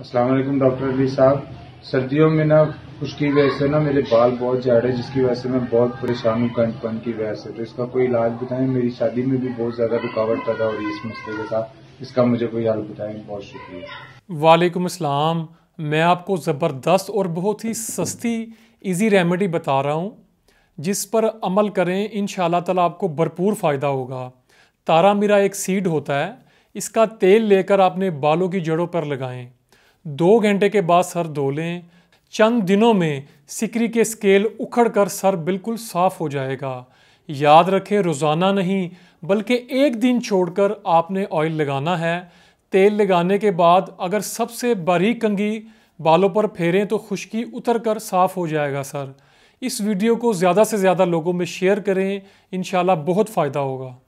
अस्सलाम वालेकुम डॉक्टर अली साहब सर्दियों में ना उसकी वजह से ना मेरे बाल बहुत झाड़े जिसकी वजह से मैं बहुत परेशान हूँ कंचपन की वजह से तो इसका कोई इलाज बताएं मेरी शादी में भी बहुत ज़्यादा रुकावट पैदा हो रही है इस मसले के साथ इसका मुझे कोई हल बताएं बहुत शुक्रिया वालेकुम असलम मैं आपको ज़बरदस्त और बहुत ही सस्ती इजी रेमेडी बता रहा हूँ जिस पर अमल करें इन ताला आपको भरपूर फ़ायदा होगा तारा मीरा एक सीड होता है इसका तेल लेकर आपने बालों की जड़ों पर लगाएं दो घंटे के बाद सर धो लें चंद दिनों में सिकरी के स्केल उखड़ कर सर बिल्कुल साफ हो जाएगा याद रखें रोज़ाना नहीं बल्कि एक दिन छोड़कर आपने ऑयल लगाना है तेल लगाने के बाद अगर सबसे बारीक कंगी बालों पर फेरें तो खुश्की उतर कर साफ़ हो जाएगा सर इस वीडियो को ज़्यादा से ज़्यादा लोगों में शेयर करें इन बहुत फ़ायदा होगा